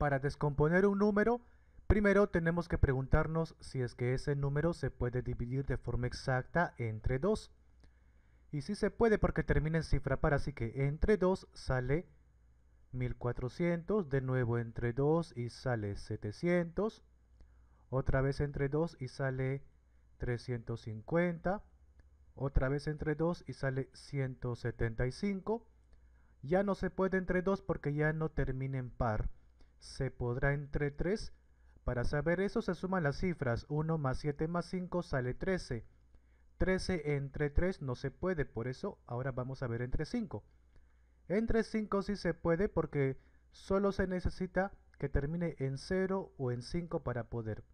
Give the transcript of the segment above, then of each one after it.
Para descomponer un número, primero tenemos que preguntarnos si es que ese número se puede dividir de forma exacta entre 2. Y si se puede porque termina en cifra par, así que entre 2 sale 1400, de nuevo entre 2 y sale 700, otra vez entre 2 y sale 350, otra vez entre 2 y sale 175, ya no se puede entre 2 porque ya no termina en par, se podrá entre 3. Para saber eso se suman las cifras 1 más 7 más 5 sale 13. 13 entre 3 no se puede, por eso ahora vamos a ver entre 5. Entre 5 sí se puede porque solo se necesita que termine en 0 o en 5 para poder.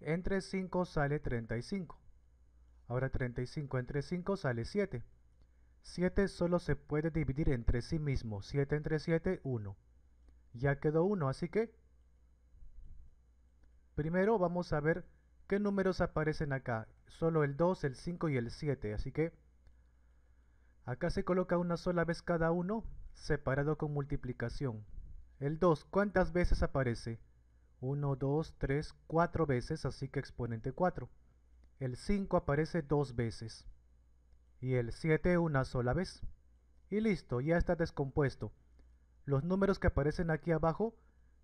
Entre 5 sale 35. Ahora 35 entre 5 sale 7. 7 solo se puede dividir entre sí mismo. 7 entre 7, 1. Ya quedó uno, así que... Primero vamos a ver qué números aparecen acá. Solo el 2, el 5 y el 7, así que... Acá se coloca una sola vez cada uno, separado con multiplicación. El 2, ¿cuántas veces aparece? 1, 2, 3, 4 veces, así que exponente 4. El 5 aparece dos veces. Y el 7 una sola vez. Y listo, ya está descompuesto. Los números que aparecen aquí abajo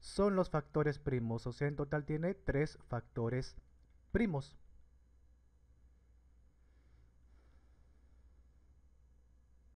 son los factores primos, o sea, en total tiene tres factores primos.